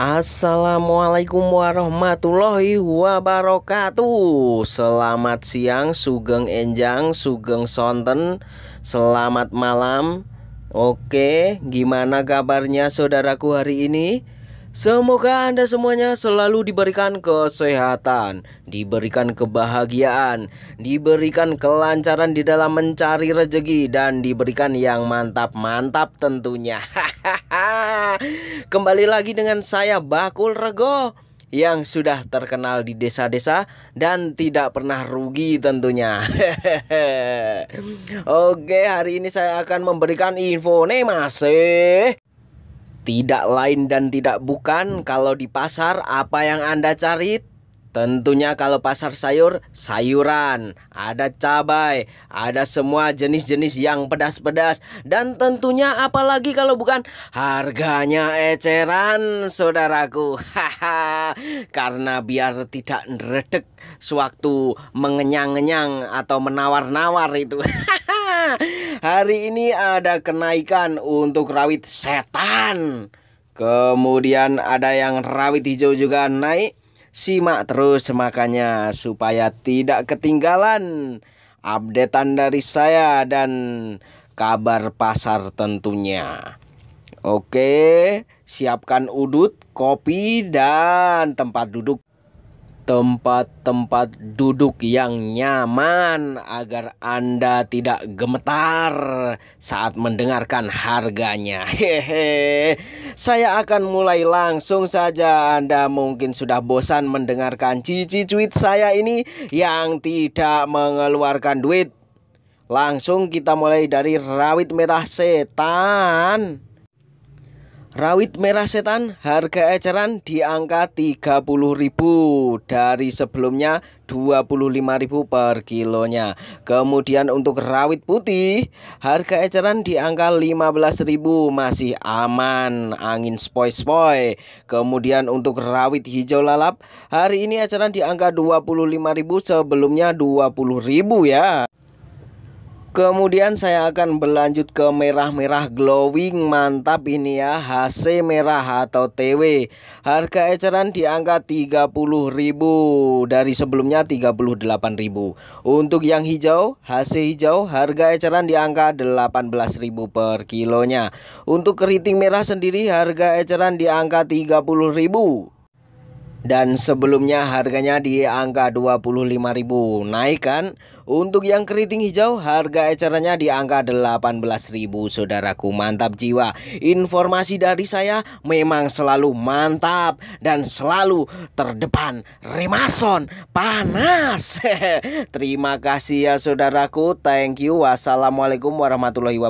Assalamualaikum warahmatullahi wabarakatuh Selamat siang Sugeng Enjang Sugeng Sonten Selamat malam Oke gimana kabarnya saudaraku hari ini Semoga Anda semuanya selalu diberikan kesehatan, diberikan kebahagiaan, diberikan kelancaran di dalam mencari rezeki, dan diberikan yang mantap-mantap tentunya. Kembali lagi dengan saya, Bakul Rego, yang sudah terkenal di desa-desa dan tidak pernah rugi tentunya. Oke, hari ini saya akan memberikan info nih, masih eh. Tidak lain dan tidak bukan kalau di pasar apa yang Anda cari? Tentunya kalau pasar sayur, sayuran, ada cabai, ada semua jenis-jenis yang pedas-pedas Dan tentunya apalagi kalau bukan harganya eceran saudaraku Karena biar tidak redek sewaktu mengenyang nyang atau menawar-nawar itu Hari ini ada kenaikan untuk rawit setan. Kemudian ada yang rawit hijau juga naik. Simak terus makanya supaya tidak ketinggalan updatean dari saya dan kabar pasar tentunya. Oke, siapkan udut, kopi, dan tempat duduk tempat-tempat duduk yang nyaman agar Anda tidak gemetar saat mendengarkan harganya. Hehe. Saya akan mulai langsung saja. Anda mungkin sudah bosan mendengarkan cici cuit saya ini yang tidak mengeluarkan duit. Langsung kita mulai dari rawit merah setan. Rawit merah setan harga eceran di angka 30.000 dari sebelumnya 25.000 per kilonya. Kemudian untuk rawit putih harga eceran di angka 15.000 masih aman angin spoi-spoi. Kemudian untuk rawit hijau lalap hari ini eceran di angka 25.000 sebelumnya 20.000 ya. Kemudian saya akan berlanjut ke merah-merah glowing mantap ini ya HC merah atau TW Harga eceran di angka 30.000 dari sebelumnya 38.000 Untuk yang hijau HC hijau harga eceran di angka 18.000 per kilonya Untuk keriting merah sendiri harga eceran di angka 30.000 dan sebelumnya harganya di angka 25.000 naik kan untuk yang keriting hijau harga ecerannya di angka 18.000 saudaraku mantap jiwa informasi dari saya memang selalu mantap dan selalu terdepan remason panas terima kasih ya saudaraku thank you wassalamualaikum warahmatullahi wabarakatuh